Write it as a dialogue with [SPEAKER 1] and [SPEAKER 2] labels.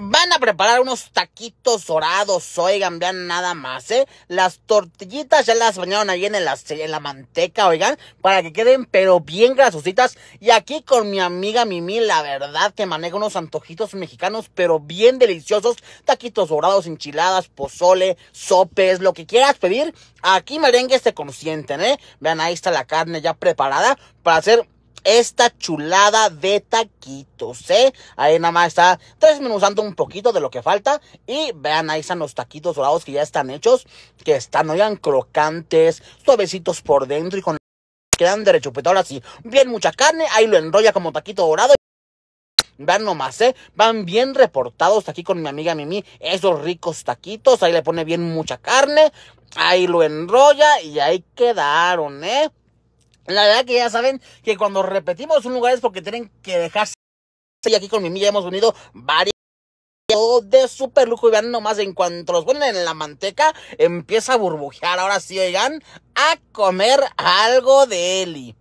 [SPEAKER 1] Van a preparar unos taquitos dorados, oigan, vean nada más, ¿eh? Las tortillitas ya las bañaron ahí en la, en la manteca, oigan, para que queden pero bien grasositas. Y aquí con mi amiga Mimi, la verdad que maneja unos antojitos mexicanos, pero bien deliciosos. Taquitos dorados, enchiladas, pozole, sopes, lo que quieras pedir. Aquí merengue se este consienten, ¿eh? Vean, ahí está la carne ya preparada para hacer esta chulada de taquitos, ¿eh? Ahí nada más está tres dando un poquito de lo que falta. Y vean, ahí están los taquitos dorados que ya están hechos, que están, oigan, crocantes, suavecitos por dentro y con... Quedan de rechupetado sí bien mucha carne, ahí lo enrolla como taquito dorado. Vean nomás, ¿eh? Van bien reportados aquí con mi amiga Mimi. Esos ricos taquitos. Ahí le pone bien mucha carne. Ahí lo enrolla y ahí quedaron, ¿eh? La verdad que ya saben que cuando repetimos un lugar es porque tienen que dejarse. Y aquí con mi ya hemos unido varios de super lujo y vean nomás en cuanto los ponen en la manteca empieza a burbujear ahora sí oigan a comer algo de Eli